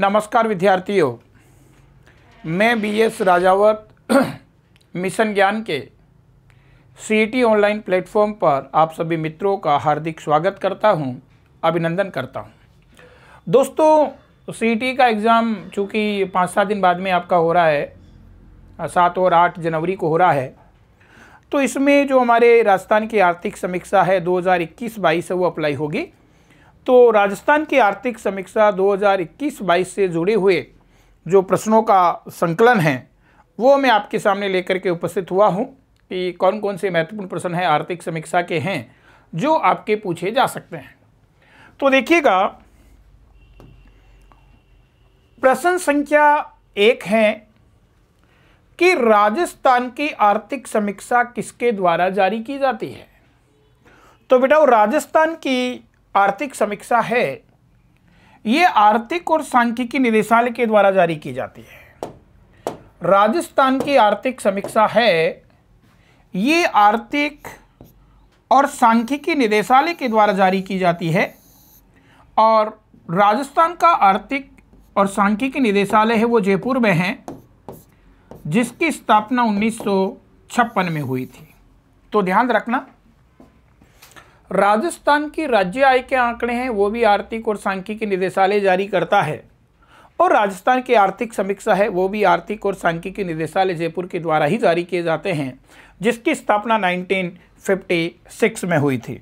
नमस्कार विद्यार्थियों मैं बी एस राजावत मिशन ज्ञान के सी ऑनलाइन प्लेटफॉर्म पर आप सभी मित्रों का हार्दिक स्वागत करता हूं, अभिनंदन करता हूं। दोस्तों सी का एग्ज़ाम चूँकि पाँच सात दिन बाद में आपका हो रहा है सात और आठ जनवरी को हो रहा है तो इसमें जो हमारे राजस्थान की आर्थिक समीक्षा है 2021-22 से वो अप्लाई होगी तो राजस्थान की आर्थिक समीक्षा 2021-22 से जुड़े हुए जो प्रश्नों का संकलन है वो मैं आपके सामने लेकर के उपस्थित हुआ हूँ कि कौन कौन से महत्वपूर्ण प्रश्न हैं आर्थिक समीक्षा के हैं जो आपके पूछे जा सकते हैं तो देखिएगा प्रश्न संख्या एक है कि राजस्थान की आर्थिक समीक्षा किसके द्वारा जारी की जाती है तो बेटा राजस्थान की आर्थिक समीक्षा है ये आर्थिक और सांख्यिकी निदेशालय के द्वारा जारी की जाती है राजस्थान की आर्थिक समीक्षा है ये आर्थिक और सांख्यिकी निदेशालय के द्वारा जारी की जाती है और राजस्थान का आर्थिक और सांख्यिकी निदेशालय है वो जयपुर में है जिसकी स्थापना उन्नीस में हुई थी तो ध्यान रखना राजस्थान की राज्य आय के आंकड़े हैं वो भी आर्थिक और सांख्यिकी निदेशालय जारी करता है और राजस्थान की आर्थिक समीक्षा है वो भी आर्थिक और सांख्यिकी निदेशालय जयपुर के द्वारा ही जारी किए जाते हैं जिसकी स्थापना 1956 में हुई थी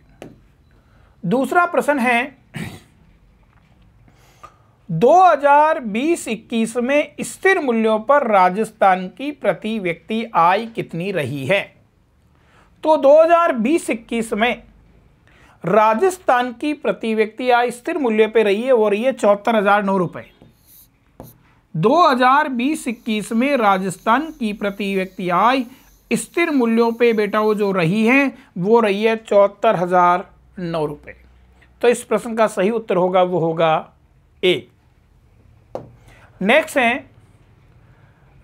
दूसरा प्रश्न है 2020-21 में स्थिर मूल्यों पर राजस्थान की प्रति व्यक्ति आय कितनी रही है तो 2020-21 में राजस्थान की प्रति व्यक्ति आय स्थिर मूल्य पर रही है और ये चौहत्तर हजार नौ रुपये दो हजार बीस इक्कीस में राजस्थान की प्रति व्यक्ति आय स्थिर मूल्यों पे बेटा वो जो रही है वो रही है चौहत्तर हजार नौ रुपये तो इस प्रश्न का सही उत्तर होगा वो होगा ए नेक्स्ट है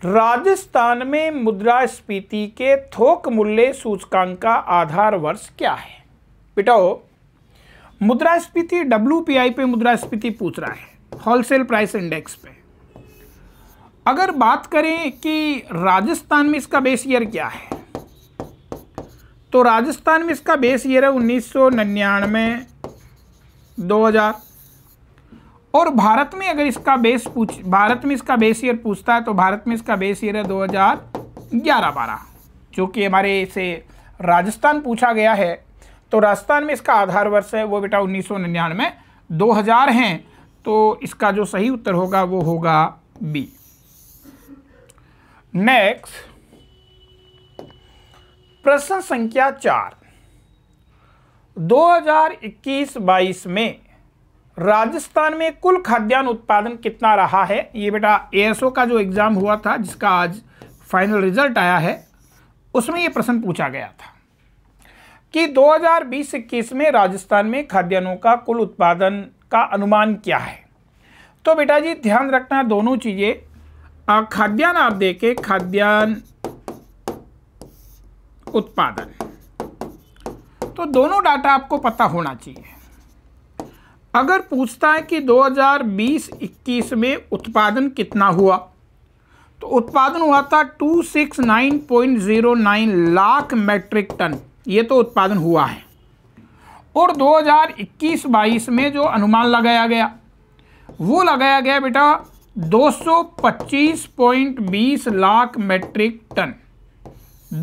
राजस्थान में मुद्रास्फीति के थोक मूल्य सूचकांक का आधार वर्ष क्या है बेटाओ मुद्रास्फीति आई पे मुद्रास्फीति पूछ रहा है होलसेल प्राइस इंडेक्स पे अगर बात करें कि राजस्थान में इसका बेस ईयर क्या है तो राजस्थान में इसका बेस ईयर है उन्नीस सौ निन्यानवे दो हज़ार और भारत में अगर इसका बेस पूछ भारत में इसका बेस ईयर पूछता है तो भारत में इसका बेस ईयर है दो हज़ार ग्यारह बारह जो कि हमारे से राजस्थान पूछा गया है तो राजस्थान में इसका आधार वर्ष है वो बेटा उन्नीस सौ निन्यानवे दो हज़ार हैं तो इसका जो सही उत्तर होगा वो होगा बी नेक्स्ट प्रश्न संख्या चार 2021-22 में राजस्थान में कुल खाद्यान्न उत्पादन कितना रहा है ये बेटा एएसओ का जो एग्ज़ाम हुआ था जिसका आज फाइनल रिजल्ट आया है उसमें ये प्रश्न पूछा गया था कि 2020-21 में राजस्थान में खाद्यान्नों का कुल उत्पादन का अनुमान क्या है तो बेटा जी ध्यान रखना दोनों चीज़ें खाद्यान्न आप देखे खाद्यान्न उत्पादन तो दोनों डाटा आपको पता होना चाहिए अगर पूछता है कि 2020-21 में उत्पादन कितना हुआ तो उत्पादन हुआ था 269.09 लाख मैट्रिक टन ये तो उत्पादन हुआ है और 2021-22 में जो अनुमान लगाया गया वो लगाया गया बेटा 225.20 lakh metric ton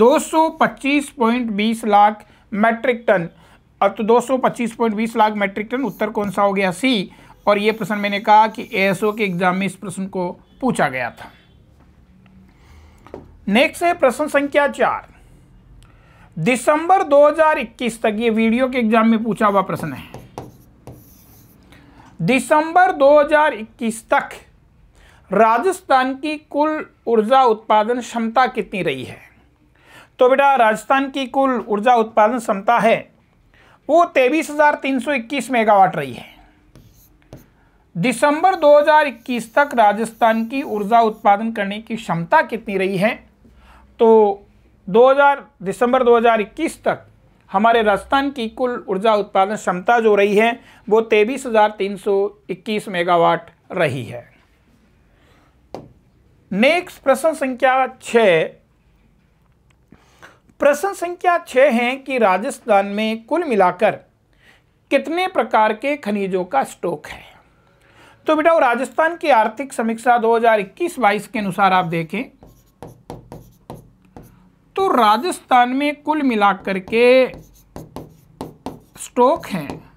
225.20 lakh metric ton अब तो 225.20 लाख मैट्रिक टन उत्तर कौन सा हो गया सी और ये प्रश्न मैंने कहा कि एएसओ के एग्जाम में इस प्रश्न को पूछा गया था नेक्स्ट है प्रश्न संख्या चार दिसंबर 2021 तक ये वीडियो के एग्जाम में पूछा हुआ प्रश्न है दिसंबर 2021 तक राजस्थान की कुल ऊर्जा उत्पादन क्षमता कितनी रही है तो बेटा राजस्थान की कुल ऊर्जा उत्पादन क्षमता है वो तेईस हजार तीन सौ इक्कीस मेगावाट रही है दिसंबर 2021 तक राजस्थान की ऊर्जा उत्पादन करने की क्षमता कितनी रही है तो 2000 दिसंबर 2021 तक हमारे राजस्थान की कुल ऊर्जा उत्पादन क्षमता जो रही है वो तेईस हज़ार तीन सौ इक्कीस मेगावाट रही है नेक्स्ट प्रश्न संख्या छ प्रश्न संख्या छ है कि राजस्थान में कुल मिलाकर कितने प्रकार के खनिजों का स्टॉक है तो बेटा राजस्थान की आर्थिक समीक्षा 2021-22 के अनुसार आप देखें तो राजस्थान में कुल मिलाकर के स्टॉक हैं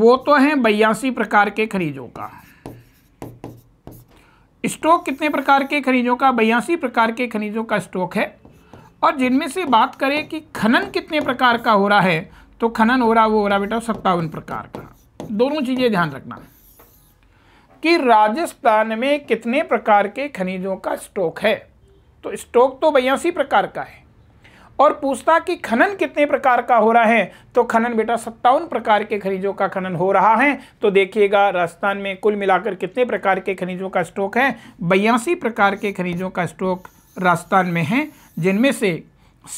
वो तो हैं बयासी प्रकार के खरीजों का स्टॉक कितने प्रकार के खनिजों का बयासी प्रकार के खनिजों का स्टॉक है और जिनमें से बात करें कि खनन कितने प्रकार का हो रहा है तो खनन हो रहा वो हो रहा बेटा सत्तावन प्रकार का दोनों चीज़ें ध्यान रखना कि राजस्थान में कितने प्रकार के खनिजों का स्टॉक है तो स्टोक तो बयासी प्रकार का है और पूछता कि खनन कितने प्रकार का हो रहा है तो खनन बेटा सत्तावन प्रकार के खनिजों का खनन हो रहा है तो देखिएगा राजस्थान में कुल मिलाकर कितने प्रकार के खनिजों का स्टॉक है बयासी प्रकार के खनिजों का स्टॉक राजस्थान में है जिनमें से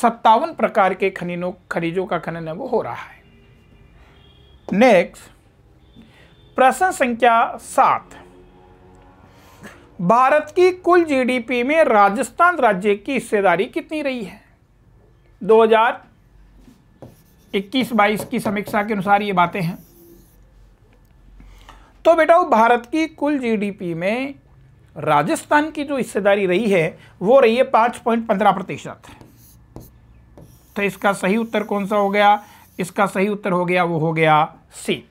सत्तावन प्रकार के खनिनों खनिजों का खनन है वो हो रहा है नेक्स्ट प्रश्न संख्या सात भारत की कुल जीडीपी में राजस्थान राज्य की हिस्सेदारी कितनी रही है 2021-22 की समीक्षा के अनुसार ये बातें हैं तो बेटा भारत की कुल जीडीपी में राजस्थान की जो हिस्सेदारी रही है वो रही है पांच पॉइंट पंद्रह प्रतिशत तो इसका सही उत्तर कौन सा हो गया इसका सही उत्तर हो गया वो हो गया सी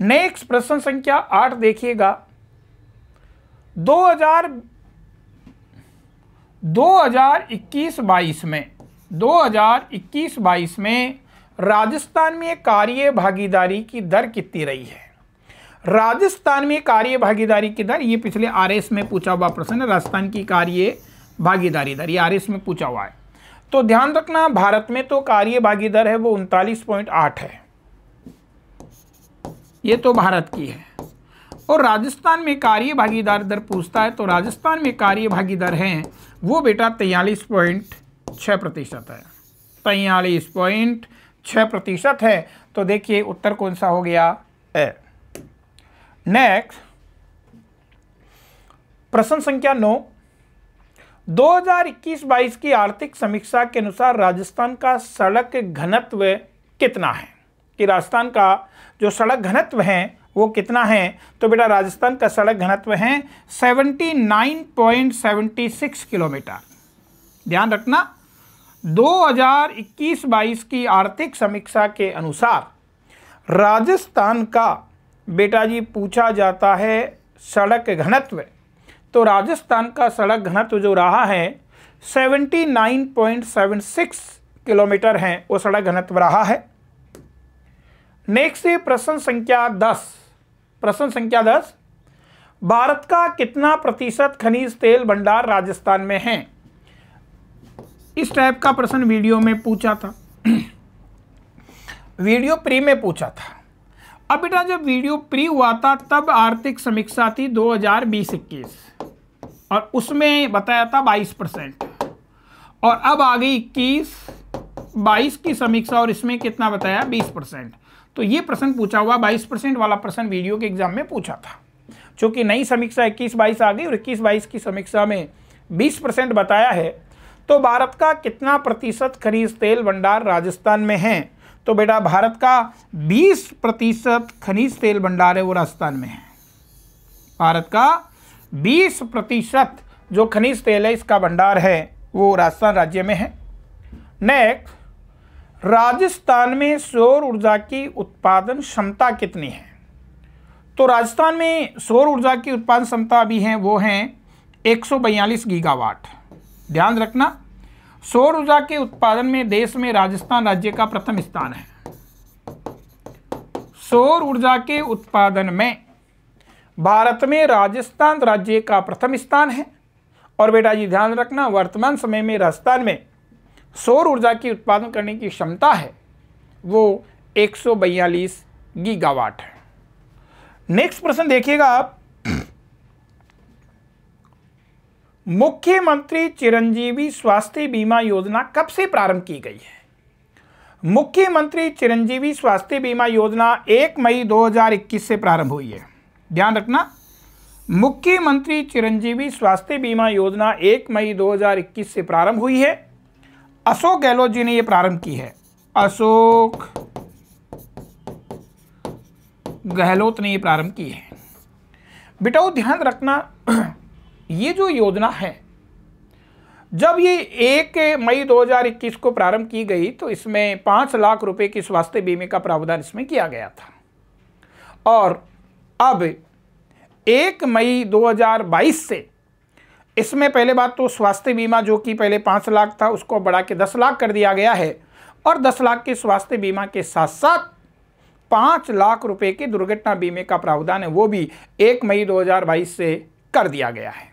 नेक्स्ट प्रश्न संख्या आठ देखिएगा हजार 2021 बाईस में 2021-22 में राजस्थान में कार्य भागीदारी की दर कितनी रही है राजस्थान में कार्य भागीदारी की दर ये पिछले एस में पूछा हुआ प्रश्न है राजस्थान की कार्य भागीदारी दर ये एस में पूछा हुआ है तो ध्यान रखना भारत में तो कार्य भागीदार है वो उनतालीस पॉइंट आठ है ये तो भारत की है और राजस्थान में कार्य भागीदार दर पूछता है तो राजस्थान में कार्य भागीदार हैं वो बेटा तैयलीस पॉइंट छः प्रतिशत है तैयलीस पॉइंट छः प्रतिशत है तो देखिए उत्तर कौन सा हो गया ए नेक्स्ट प्रश्न संख्या नौ 2021-22 की आर्थिक समीक्षा के अनुसार राजस्थान का सड़क घनत्व कितना है कि राजस्थान का जो सड़क घनत्व है वो कितना है तो बेटा राजस्थान का सड़क घनत्व है 79.76 किलोमीटर ध्यान रखना 2021-22 की आर्थिक समीक्षा के अनुसार राजस्थान का बेटा जी पूछा जाता है सड़क घनत्व तो राजस्थान का सड़क घनत्व जो रहा है 79.76 किलोमीटर है वो सड़क घनत्व रहा है नेक्स्ट प्रश्न संख्या प्रश्न संख्या दस भारत का कितना प्रतिशत खनिज तेल भंडार राजस्थान में है इस टाइप का प्रश्न वीडियो में पूछा था वीडियो प्री में पूछा था अब बेटा जब वीडियो प्री हुआ था तब आर्थिक समीक्षा थी 2020 और उसमें बताया था 22 परसेंट और अब आ गई इक्कीस बाईस की समीक्षा और इसमें कितना बताया 20 परसेंट तो ये प्रश्न पूछा हुआ बाईस परसेंट वाला प्रश्न वीडियो के एग्जाम में पूछा था चूंकि नई समीक्षा इक्कीस बाईस आ गई और इक्कीस बाईस की समीक्षा में बीस परसेंट बताया है तो भारत का कितना प्रतिशत खनिज तेल भंडार राजस्थान में है तो बेटा भारत का 20 प्रतिशत खनिज तेल भंडार है वो राजस्थान में है भारत का 20 प्रतिशत जो खनिज तेल है इसका भंडार है वो राजस्थान राज्य में है नेक्स्ट राजस्थान में सौर ऊर्जा की उत्पादन क्षमता कितनी है तो राजस्थान में सौर ऊर्जा की उत्पादन क्षमता अभी है वो है एक गीगावाट ध्यान रखना सौर ऊर्जा के उत्पादन में देश में राजस्थान राज्य का प्रथम स्थान है सौर ऊर्जा के उत्पादन में भारत में राजस्थान राज्य का प्रथम स्थान है और बेटा जी ध्यान रखना वर्तमान समय में राजस्थान में सौर ऊर्जा की उत्पादन करने की क्षमता है वो एक गीगावाट है नेक्स्ट प्रश्न देखिएगा आप मुख्यमंत्री चिरंजीवी स्वास्थ्य बीमा योजना कब से प्रारंभ की गई है मुख्यमंत्री चिरंजीवी स्वास्थ्य बीमा योजना 1 मई 2021 से प्रारंभ हुई है ध्यान रखना मुख्यमंत्री चिरंजीवी स्वास्थ्य बीमा योजना 1 मई 2021 से प्रारंभ हुई है अशोक गहलोत जी ने यह प्रारंभ की है अशोक गहलोत ने यह प्रारंभ की है बेटा ध्यान रखना ये जो योजना है जब ये एक मई 2021 को प्रारंभ की गई तो इसमें पाँच लाख रुपए की स्वास्थ्य बीमे का प्रावधान इसमें किया गया था और अब एक मई 2022 से इसमें पहले बात तो स्वास्थ्य बीमा जो कि पहले पाँच लाख था उसको बढ़ा के दस लाख कर दिया गया है और दस लाख के स्वास्थ्य बीमा के साथ साथ पाँच लाख रुपए के दुर्घटना बीमे का प्रावधान है वो भी एक मई 2022 से कर दिया गया है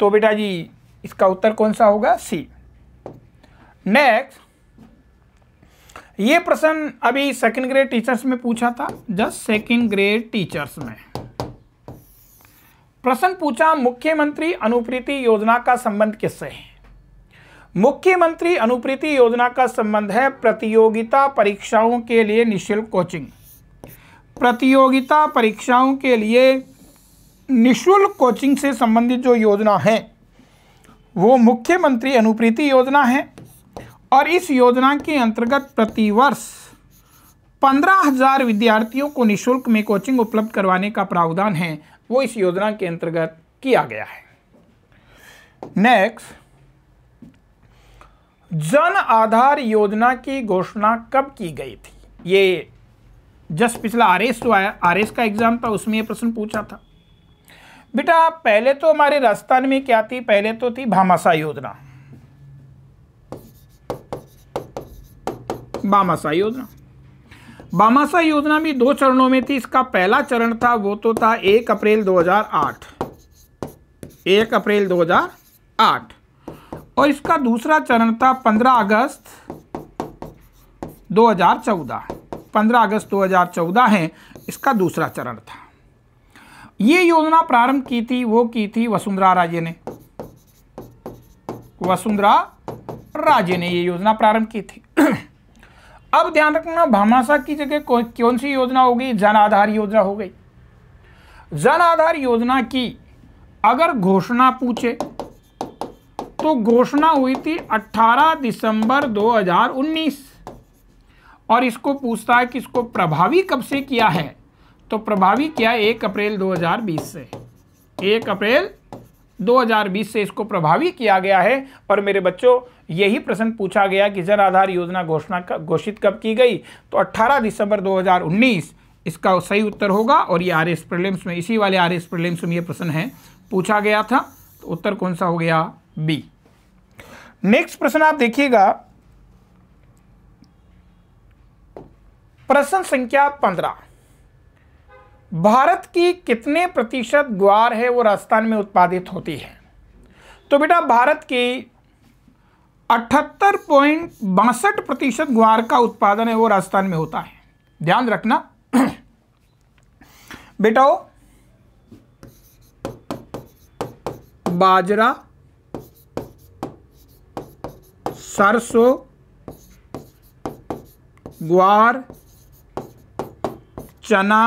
तो बेटा जी इसका उत्तर कौन सा होगा सी नेक्स्ट ये प्रश्न अभी सेकंड ग्रेड टीचर्स में पूछा था जस्ट सेकंड ग्रेड टीचर्स में प्रश्न पूछा मुख्यमंत्री अनुप्रीति योजना का संबंध किससे है मुख्यमंत्री अनुप्रीति योजना का संबंध है प्रतियोगिता परीक्षाओं के लिए निशुल्क कोचिंग प्रतियोगिता परीक्षाओं के लिए निशुल्क कोचिंग से संबंधित जो योजना है वो मुख्यमंत्री अनुप्रीति योजना है और इस योजना के अंतर्गत प्रतिवर्ष पंद्रह हजार विद्यार्थियों को निशुल्क में कोचिंग उपलब्ध करवाने का प्रावधान है वो इस योजना के अंतर्गत किया गया है नेक्स्ट जन आधार योजना की घोषणा कब की गई थी ये जस्ट पिछला आर एस जो आया आर एस का एग्ज़ाम था उसमें ये प्रश्न पूछा था बेटा पहले तो हमारे राजस्थान में क्या थी पहले तो थी भामाशा योजना भामाशाह योजना बामासा योजना भी दो चरणों में थी इसका पहला चरण था वो तो था एक अप्रैल 2008 एक अप्रैल 2008 और इसका दूसरा चरण था 15 अगस्त 2014 15 अगस्त 2014 है इसका दूसरा चरण था ये योजना प्रारंभ की थी वो की थी वसुंधरा राजे ने वसुंधरा राजे ने ये योजना प्रारंभ की थी अब ध्यान रखना भामाशाह की जगह कौन सी योजना हो गई जन आधार योजना हो गई जन आधार योजना की अगर घोषणा पूछे तो घोषणा हुई थी 18 दिसंबर 2019 और इसको पूछता है कि इसको प्रभावी कब से किया है तो प्रभावी किया एक अप्रैल 2020 से एक अप्रैल 2020 से इसको प्रभावी किया गया है और मेरे बच्चों यही प्रश्न पूछा गया कि जन आधार योजना घोषणा घोषित कब की गई तो 18 दिसंबर 2019 इसका सही उत्तर होगा और ये आर एस प्रलिम्स में इसी वाले आर एस प्रलिम्स में ये प्रश्न है पूछा गया था तो उत्तर कौन सा हो गया बी नेक्स्ट प्रश्न आप देखिएगा प्रश्न संख्या पंद्रह भारत की कितने प्रतिशत ग्वार है वो राजस्थान में उत्पादित होती है तो बेटा भारत की अठहत्तर पॉइंट बासठ प्रतिशत ग्वार का उत्पादन है वो राजस्थान में होता है ध्यान रखना बेटाओ बाजरा सरसों ग्वार चना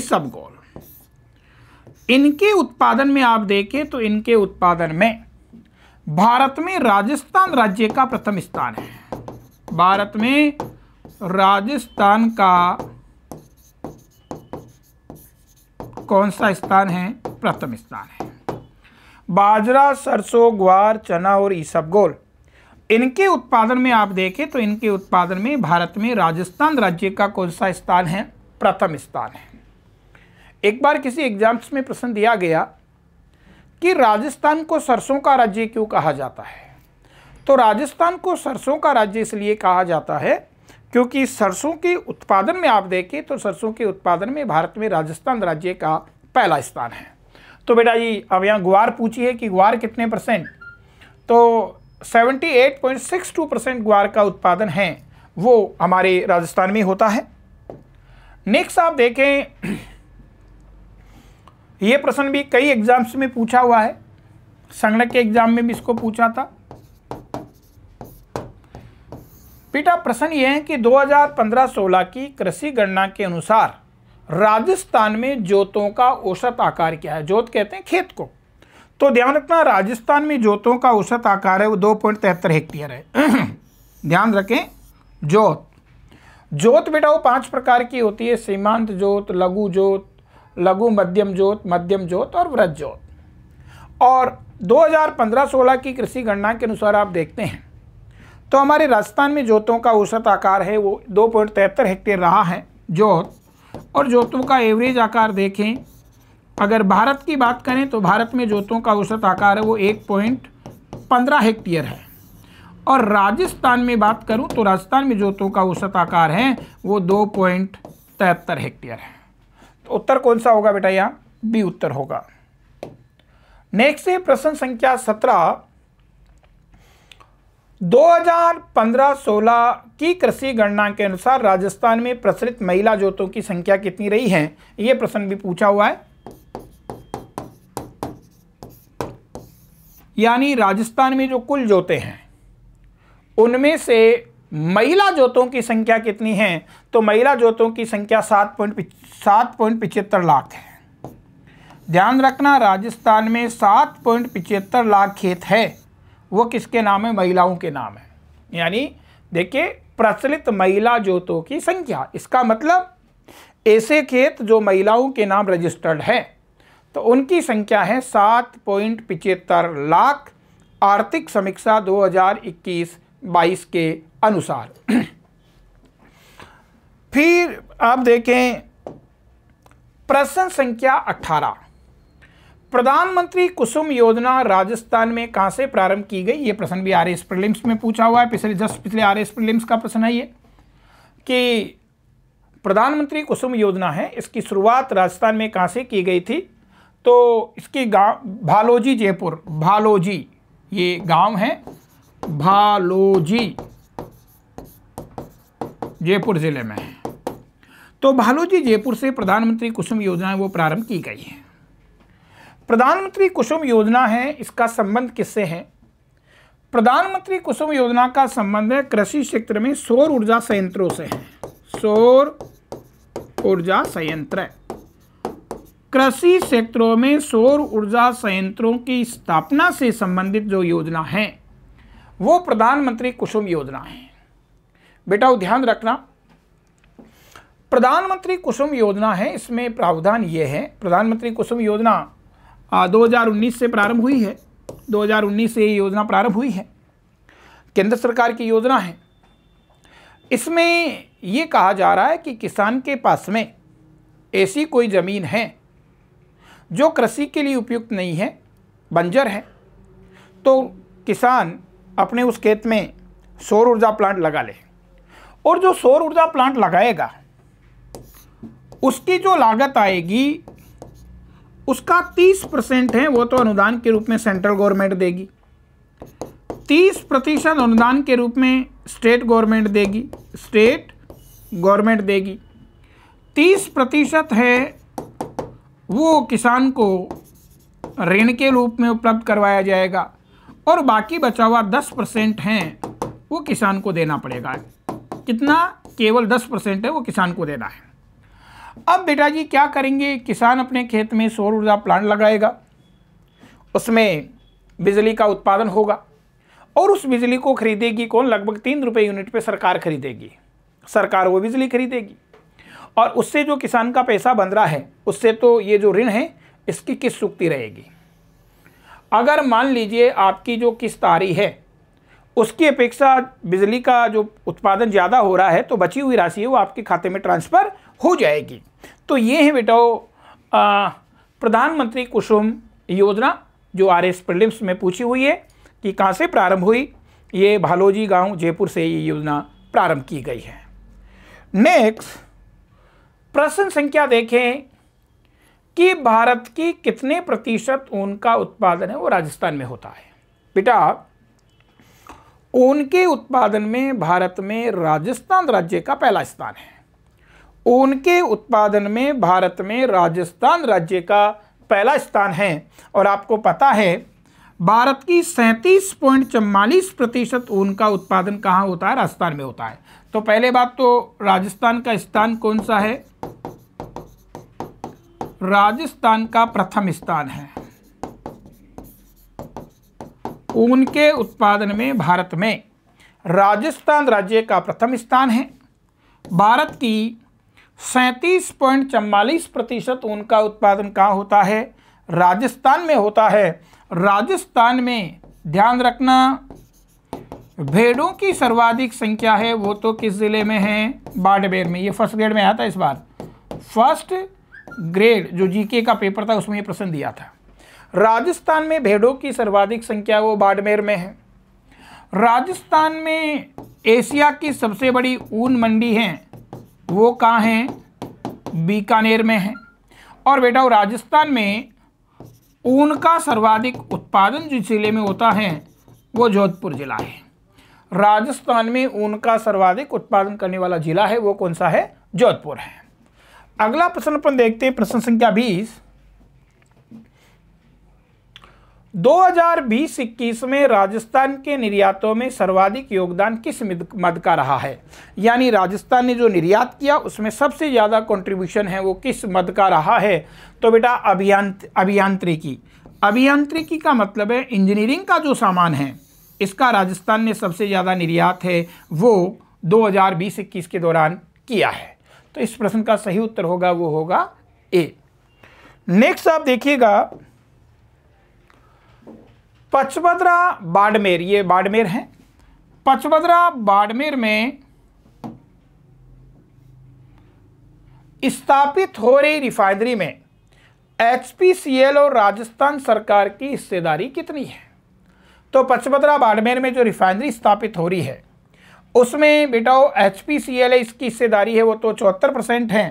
सब गोल इनके उत्पादन में आप देखें तो इनके उत्पादन में भारत में राजस्थान राज्य का प्रथम स्थान है भारत में राजस्थान का कौन सा स्थान है प्रथम स्थान है बाजरा सरसों ग्वार चना और ईसबगोल इनके उत्पादन में आप देखें तो इनके उत्पादन में भारत में राजस्थान राज्य का कौन सा स्थान है प्रथम स्थान है एक बार किसी एग्जाम्स में प्रश्न दिया गया कि राजस्थान को सरसों का राज्य क्यों कहा जाता है तो राजस्थान को सरसों का राज्य इसलिए कहा जाता है क्योंकि सरसों के उत्पादन में आप देखें तो सरसों के उत्पादन में भारत में राजस्थान राज्य का पहला स्थान है तो बेटा जी अब यहाँ ग्वार पूछिए कि ग्वार कितने परसेंट तो 78.62 परसेंट ग्वार का उत्पादन है वो हमारे राजस्थान में होता है नेक्स्ट आप देखें ये प्रश्न भी कई एग्जाम्स में पूछा हुआ है संगणक के एग्जाम में भी इसको पूछा था बेटा प्रश्न यह है कि 2015-16 की कृषि गणना के अनुसार राजस्थान में जोतों का औसत आकार क्या है जोत कहते हैं खेत को तो ध्यान रखना राजस्थान में जोतों का औसत आकार है वो दो पॉइंट तिहत्तर हेक्टेयर है ध्यान रखें जोत जोत बेटा वो पांच प्रकार की होती है सीमांत जोत लघु जोत लघु मध्यम जोत मध्यम जोत और वृद्ध जोत और 2015-16 की कृषि गणना के अनुसार आप देखते हैं तो हमारे राजस्थान में जोतों का औसत आकार है वो दो पॉइंट तिहत्तर हेक्टेयर रहा है जोत और जोतों का एवरेज आकार देखें अगर भारत की बात करें तो भारत में जोतों का औसत आकार है वो एक पॉइंट पंद्रह हेक्टेयर है और राजस्थान में बात करूं तो राजस्थान में जोतों का औसत आकार है वो दो पॉइंट तिहत्तर हेक्टेयर है तो उत्तर कौन सा होगा बेटा यहाँ बी उत्तर होगा नेक्स्ट है प्रश्न संख्या सत्रह 2015-16 की कृषि गणना के अनुसार राजस्थान में प्रचलित महिला जोतों की संख्या कितनी रही है यह प्रश्न भी पूछा हुआ है यानी राजस्थान में जो कुल जोते हैं उनमें से महिला जोतों की संख्या कितनी है तो महिला जोतों की संख्या सात पॉइंट सात पॉइंट पिचहत्तर लाख है ध्यान रखना राजस्थान में सात पॉइंट पिचहत्तर लाख खेत है वो किसके नाम है महिलाओं के नाम है यानी देखिए प्रचलित महिला जोतों की संख्या इसका मतलब ऐसे खेत जो महिलाओं के नाम रजिस्टर्ड है तो उनकी संख्या है सात पॉइंट पिचहत्तर लाख आर्थिक समीक्षा 2021-22 के अनुसार फिर आप देखें प्रश्न संख्या 18 प्रधानमंत्री कुसुम योजना राजस्थान में कहां से प्रारंभ की गई यह प्रश्न भी आर एस प्रिलिम्स में पूछा हुआ है पिछले जस्ट पिछले आर एस प्रिलिम्स का प्रश्न है ये कि प्रधानमंत्री कुसुम योजना है इसकी शुरुआत राजस्थान में कहां से की गई थी तो इसकी गांव भालोजी जयपुर भालोजी ये गांव है भालोजी जयपुर ज़िले में है तो जी जयपुर से प्रधानमंत्री कुसुम योजना वो प्रारंभ की गई है प्रधानमंत्री कुसुम योजना है इसका संबंध किससे है प्रधानमंत्री कुसुम योजना का संबंध है कृषि क्षेत्र में सौर ऊर्जा संयंत्रों से है सौर ऊर्जा संयंत्र कृषि क्षेत्रों में सौर ऊर्जा संयंत्रों की स्थापना से संबंधित जो योजना है वो प्रधानमंत्री कुसुम योजना है बेटा वो ध्यान रखना प्रधानमंत्री कुसुम योजना है इसमें प्रावधान ये है प्रधानमंत्री कुसुम योजना आ, 2019 से प्रारंभ हुई है 2019 से ये योजना प्रारंभ हुई है केंद्र सरकार की योजना है इसमें ये कहा जा रहा है कि किसान के पास में ऐसी कोई ज़मीन है जो कृषि के लिए उपयुक्त नहीं है बंजर है तो किसान अपने उस खेत में सौर ऊर्जा प्लांट लगा ले और जो सौर ऊर्जा प्लांट लगाएगा उसकी जो लागत आएगी उसका 30 परसेंट है वो तो अनुदान के रूप में सेंट्रल गवर्नमेंट देगी 30 प्रतिशत अनुदान के रूप में स्टेट गवर्नमेंट देगी स्टेट गवर्नमेंट देगी 30 प्रतिशत है वो किसान को ऋण के रूप में उपलब्ध करवाया जाएगा और बाकी बचा हुआ 10 परसेंट हैं वो किसान को देना पड़ेगा कितना केवल दस परसेंट है वो किसान को देना है अब बेटा जी क्या करेंगे किसान अपने खेत में सौर ऊर्जा प्लांट लगाएगा उसमें बिजली का उत्पादन होगा और उस बिजली को खरीदेगी कौन लगभग तीन रुपये यूनिट पर सरकार खरीदेगी सरकार वो बिजली खरीदेगी और उससे जो किसान का पैसा बन रहा है उससे तो ये जो ऋण है इसकी किस्त चुकती रहेगी अगर मान लीजिए आपकी जो किस्त आ रही है उसकी अपेक्षा बिजली का जो उत्पादन ज़्यादा हो रहा है तो बची हुई राशि है वो आपके खाते में ट्रांसफ़र हो जाएगी तो ये है बेटाओ प्रधानमंत्री कुसुम योजना जो आर एस प्रलिम्स में पूछी हुई है कि कहाँ से प्रारंभ हुई ये भालोजी गांव जयपुर से ये योजना प्रारंभ की गई है नेक्स्ट प्रश्न संख्या देखें कि भारत की कितने प्रतिशत ऊन का उत्पादन है वो राजस्थान में होता है बेटा ऊन के उत्पादन में भारत में राजस्थान राज्य का पहला स्थान है ऊन के उत्पादन में भारत में राजस्थान राज्य का पहला स्थान है और आपको पता है भारत की सैंतीस पॉइंट चवालीस प्रतिशत ऊन का उत्पादन कहाँ होता है राजस्थान में होता है तो पहले बात तो राजस्थान का स्थान कौन सा है राजस्थान का प्रथम स्थान है ऊन के उत्पादन में भारत में राजस्थान राज्य का प्रथम स्थान है भारत की सैंतीस पॉइंट चवालीस प्रतिशत ऊन का उत्पादन कहाँ होता है राजस्थान में होता है राजस्थान में ध्यान रखना भेड़ों की सर्वाधिक संख्या है वो तो किस ज़िले में है बाड़मेर में ये फर्स्ट ग्रेड में आया था इस बार फर्स्ट ग्रेड जो जीके का पेपर था उसमें ये प्रश्न दिया था राजस्थान में भेड़ों की सर्वाधिक संख्या वो बाड़मेर में है राजस्थान में एशिया की सबसे बड़ी ऊन मंडी है वो कहाँ है बीकानेर में है और बेटा राजस्थान में ऊन का सर्वाधिक उत्पादन जिस जिले में होता है वो जोधपुर ज़िला है राजस्थान में ऊन का सर्वाधिक उत्पादन करने वाला जिला है वो कौन सा है जोधपुर है अगला प्रश्न अपन देखते हैं प्रश्न संख्या बीस बीस इक्कीस में राजस्थान के निर्यातों में सर्वाधिक योगदान किस मद का रहा है यानी राजस्थान ने जो निर्यात किया उसमें सबसे ज़्यादा कंट्रीब्यूशन है वो किस मद का रहा है तो बेटा अभियांत अभियांत्रिकी अभियांत्रिकी का मतलब है इंजीनियरिंग का जो सामान है इसका राजस्थान ने सबसे ज़्यादा निर्यात है वो दो हजार के दौरान किया है तो इस प्रश्न का सही उत्तर होगा वो होगा ए नेक्स्ट आप देखिएगा पचभद्रा बाड़मेर ये बाड़मेर है पचभद्रा बाड़मेर में स्थापित हो रही रिफाइनरी में एचपीसीएल और राजस्थान सरकार की हिस्सेदारी कितनी है तो पचभद्रा बाड़मेर में जो रिफाइनरी स्थापित हो रही है उसमें बेटा एच पी सी एल इसकी हिस्सेदारी है वो तो चौहत्तर परसेंट है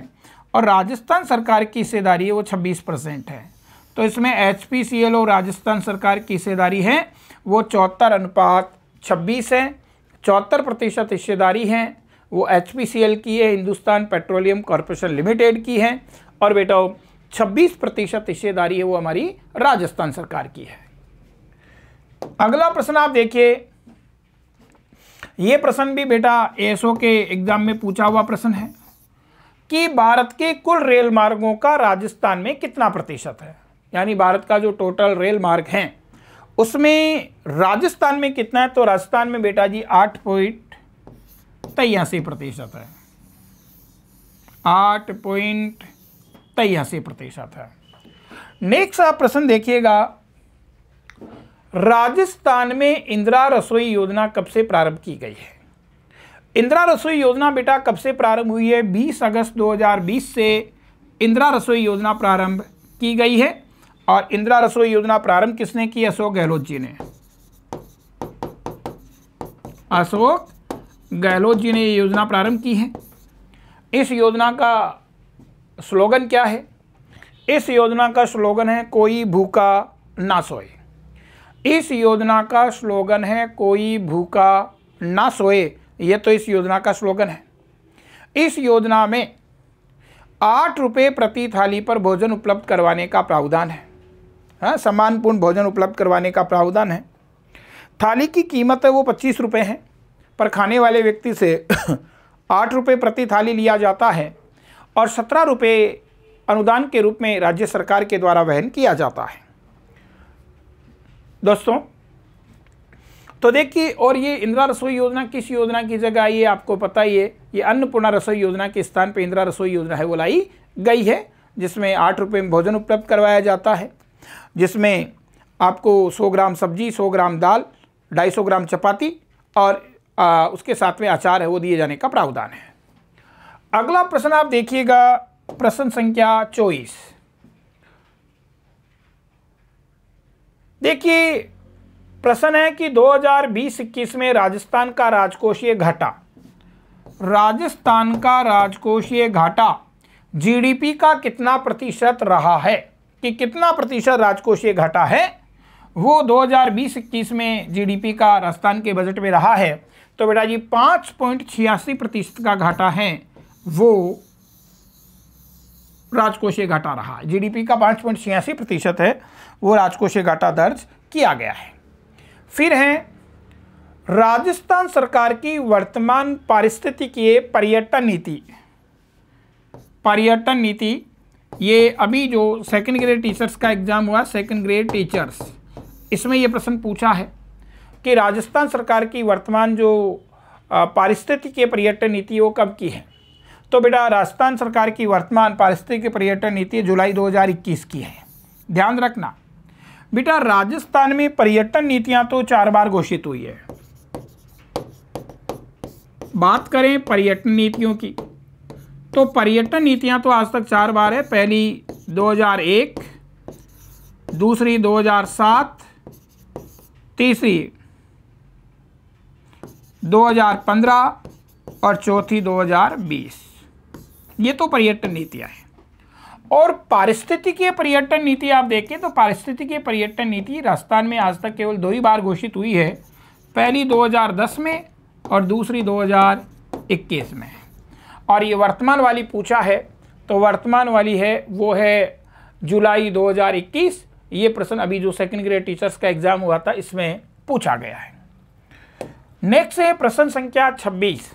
और राजस्थान सरकार की हिस्सेदारी है वो छब्बीस परसेंट है तो इसमें एच पी सी एल और राजस्थान सरकार की हिस्सेदारी है वो चौहत्तर अनुपात छब्बीस है चौहत्तर प्रतिशत हिस्सेदारी है वो एच पी सी एल की है हिंदुस्तान पेट्रोलियम कॉरपोरेशन लिमिटेड की है और बेटा छब्बीस प्रतिशत हिस्सेदारी है वो हमारी राजस्थान सरकार की है अगला प्रश्न आप देखिए ये प्रश्न भी बेटा एसओ के एग्जाम में पूछा हुआ प्रश्न है कि भारत के कुल रेल मार्गों का राजस्थान में कितना प्रतिशत है यानी भारत का जो टोटल रेल मार्ग है उसमें राजस्थान में कितना है तो राजस्थान में बेटा जी आठ पॉइंट तिरासी प्रतिशत है आठ पॉइंट तिरासी प्रतिशत है नेक्स्ट आप प्रश्न देखिएगा राजस्थान में इंदिरा रसोई योजना कब से प्रारंभ की गई है इंदिरा रसोई योजना बेटा कब से प्रारंभ हुई है 20 अगस्त 2020 से इंदिरा रसोई योजना प्रारंभ की गई है और इंदिरा रसोई योजना प्रारंभ किसने की अशोक गहलोत जी ने अशोक गहलोत जी ने ये योजना प्रारंभ की है इस योजना का स्लोगन क्या है इस योजना का स्लोगन है कोई भूखा ना सोए इस योजना का स्लोगन है कोई भूखा ना सोए यह तो इस योजना का स्लोगन है इस योजना में आठ रुपये प्रति थाली पर भोजन उपलब्ध करवाने का प्रावधान है हाँ सम्मानपूर्ण भोजन उपलब्ध करवाने का प्रावधान है थाली की कीमत है वो पच्चीस रुपये है पर खाने वाले व्यक्ति से आठ रुपये प्रति थाली लिया जाता है और सत्रह रुपये अनुदान के रूप में राज्य सरकार के द्वारा वहन किया जाता है दोस्तों तो देखिए और ये इंदिरा रसोई योजना किस योजना की जगह आई है आपको पता ही है ये अन्नपूर्णा रसोई योजना के स्थान पर इंदिरा रसोई योजना है वो लाई गई है जिसमें आठ रुपये में भोजन उपलब्ध करवाया जाता है जिसमें आपको 100 ग्राम सब्जी 100 ग्राम दाल 250 ग्राम चपाती और आ, उसके साथ में अचार है वो दिए जाने का प्रावधान है अगला प्रश्न आप देखिएगा प्रश्न संख्या चौबीस देखिए प्रश्न है कि 2020-21 में राजस्थान का राजकोषीय घाटा राजस्थान का राजकोषीय घाटा जीडीपी का कितना प्रतिशत रहा है कि कितना प्रतिशत राजकोषीय घाटा है वो 2020-21 में जीडीपी का राजस्थान के बजट में रहा है तो बेटा जी पाँच पॉइंट छियासी प्रतिशत का घाटा है वो राजकोषीय घाटा रहा जीडीपी का पाँच पॉइंट छियासी प्रतिशत है वो राजकोषीय घाटा दर्ज किया गया है फिर है राजस्थान सरकार की वर्तमान पारिस्थितिकीय पर्यटन नीति पर्यटन नीति ये अभी जो सेकंड ग्रेड टीचर्स का एग्ज़ाम हुआ सेकंड ग्रेड टीचर्स इसमें ये प्रश्न पूछा है कि राजस्थान सरकार की वर्तमान जो पारिस्थितिक पर्यटन नीति वो कब की है तो बेटा राजस्थान सरकार की वर्तमान पारिस्थितिक पर्यटन नीति जुलाई 2021 की है ध्यान रखना बेटा राजस्थान में पर्यटन नीतियां तो चार बार घोषित हुई है बात करें पर्यटन नीतियों की तो पर्यटन नीतियां तो आज तक चार बार है पहली 2001 दूसरी 2007 तीसरी 2015 और चौथी 2020 ये तो पर्यटन नीतियां हैं और पारिस्थितिकीय पर्यटन नीति आप देखें तो पारिस्थितिकीय पर्यटन नीति राजस्थान में आज तक केवल दो ही बार घोषित हुई है पहली 2010 में और दूसरी 2021 में और ये वर्तमान वाली पूछा है तो वर्तमान वाली है वो है जुलाई 2021 ये प्रश्न अभी जो सेकंड ग्रेड टीचर्स का एग्ज़ाम हुआ था इसमें पूछा गया है नेक्स्ट है प्रश्न संख्या 26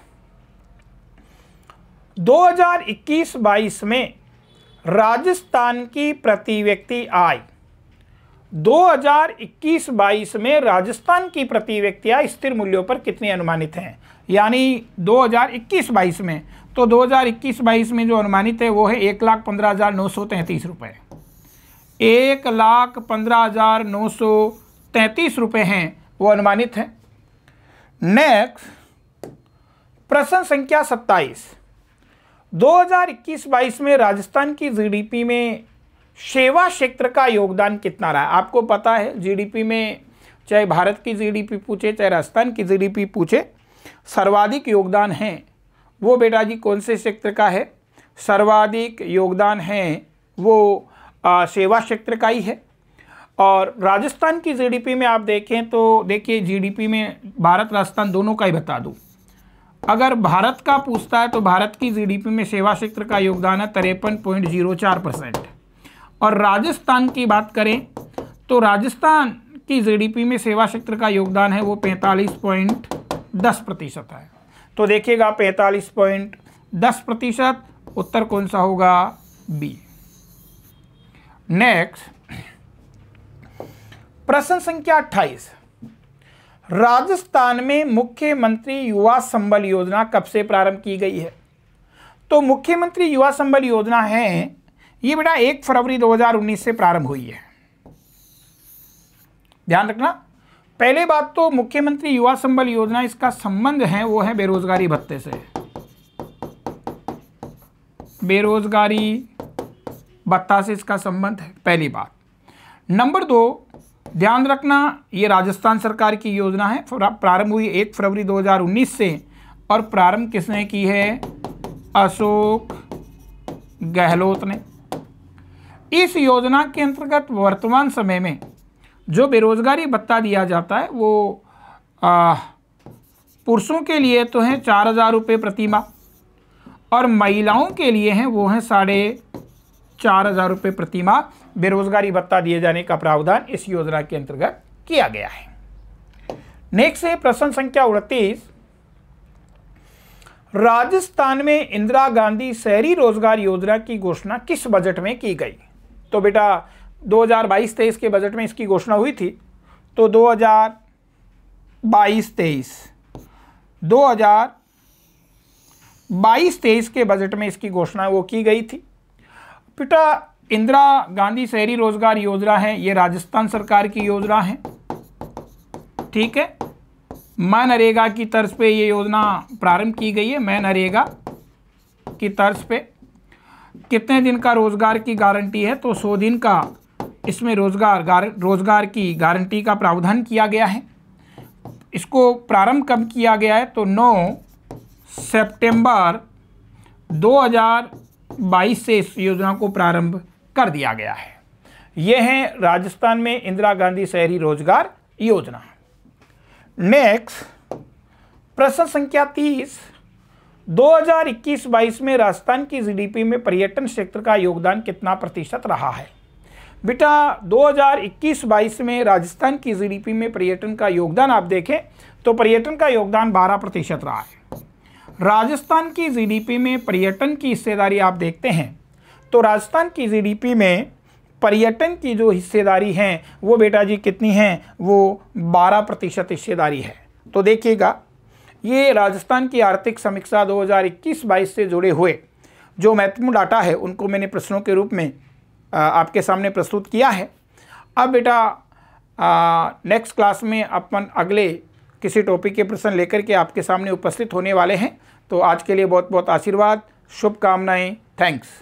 2021-22 में राजस्थान की प्रति व्यक्ति आय 2021-22 में राजस्थान की प्रति व्यक्ति आय स्थिर मूल्यों पर कितनी अनुमानित है यानी 2021-22 में तो 2021-22 में जो अनुमानित है वो है एक लाख पंद्रह हज़ार नौ सौ तैंतीस रुपये एक लाख पंद्रह हज़ार नौ सौ तैंतीस रुपये हैं वो अनुमानित हैं नेक्स्ट प्रश्न संख्या 27 2021-22 में राजस्थान की जीडीपी में सेवा क्षेत्र का योगदान कितना रहा आपको पता है जीडीपी में चाहे भारत की जीडीपी पूछे चाहे राजस्थान की जीडीपी पूछे सर्वाधिक योगदान है वो बेटा जी कौन से क्षेत्र का है सर्वाधिक योगदान है वो आ, सेवा क्षेत्र का ही है और राजस्थान की जीडीपी में आप देखें तो देखिए जीडीपी में भारत राजस्थान दोनों का ही बता दूँ अगर भारत का पूछता है तो भारत की जीडीपी में सेवा क्षेत्र का योगदान है तिरपन पॉइंट जीरो चार परसेंट और राजस्थान की बात करें तो राजस्थान की जीडीपी में सेवा क्षेत्र का योगदान है वो पैंतालीस पॉइंट दस प्रतिशत है तो देखिएगा पैंतालीस पॉइंट दस प्रतिशत उत्तर कौन सा होगा बी नेक्स्ट प्रश्न संख्या अट्ठाईस राजस्थान में मुख्यमंत्री युवा संबल योजना कब से प्रारंभ की गई है तो मुख्यमंत्री युवा संबल योजना है ये बेटा एक फरवरी 2019 से प्रारंभ हुई है ध्यान रखना पहले बात तो मुख्यमंत्री युवा संबल योजना इसका संबंध है वो है बेरोजगारी भत्ते से बेरोजगारी भत्ता से इसका संबंध है पहली बात नंबर दो ध्यान रखना ये राजस्थान सरकार की योजना है प्रारंभ हुई एक फरवरी 2019 से और प्रारंभ किसने की है अशोक गहलोत ने इस योजना के अंतर्गत वर्तमान समय में जो बेरोज़गारी भत्ता दिया जाता है वो पुरुषों के लिए तो हैं चार हज़ार रुपये प्रति माह और महिलाओं के लिए हैं वो हैं साढ़े चार हज़ार रुपये प्रति माह बेरोज़गारी भत्ता दिए जाने का प्रावधान इस योजना के अंतर्गत किया गया है नेक्स्ट है प्रश्न संख्या उड़तीस राजस्थान में इंदिरा गांधी शहरी रोजगार योजना की घोषणा किस बजट में की गई तो बेटा 2022-23 के बजट में इसकी घोषणा हुई थी तो 2022-23 2022-23 के बजट में इसकी घोषणा वो की गई थी बेटा इंदिरा गांधी शहरी रोजगार योजना है ये राजस्थान सरकार की योजना है ठीक है मनरेगा की तर्ज पे ये योजना प्रारंभ की गई है मनरेगा की तर्ज पे कितने दिन का रोजगार की गारंटी है तो सौ दिन का इसमें रोजगार गार रोजगार की गारंटी का प्रावधान किया गया है इसको प्रारंभ कब किया गया है तो 9 सितंबर 2022 से इस योजना को प्रारंभ कर दिया गया है यह है राजस्थान में इंदिरा गांधी शहरी रोजगार योजना नेक्स्ट प्रश्न संख्या 30 2021-22 में राजस्थान की जीडीपी में पर्यटन क्षेत्र का योगदान कितना प्रतिशत रहा है बेटा 2021-22 में राजस्थान की जीडीपी में पर्यटन का योगदान आप देखें तो पर्यटन का योगदान 12 प्रतिशत रहा है राजस्थान की जीडीपी में पर्यटन की हिस्सेदारी आप देखते हैं तो राजस्थान की जीडीपी में पर्यटन की जो हिस्सेदारी है वो बेटा जी कितनी है वो 12 प्रतिशत हिस्सेदारी है तो देखिएगा ये राजस्थान की आर्थिक समीक्षा 2021-22 से जुड़े हुए जो महत्वपूर्ण डाटा है उनको मैंने प्रश्नों के रूप में आपके सामने प्रस्तुत किया है अब बेटा नेक्स्ट क्लास में अपन अगले किसी टॉपिक के प्रश्न लेकर के आपके सामने उपस्थित होने वाले हैं तो आज के लिए बहुत बहुत आशीर्वाद शुभकामनाएँ थैंक्स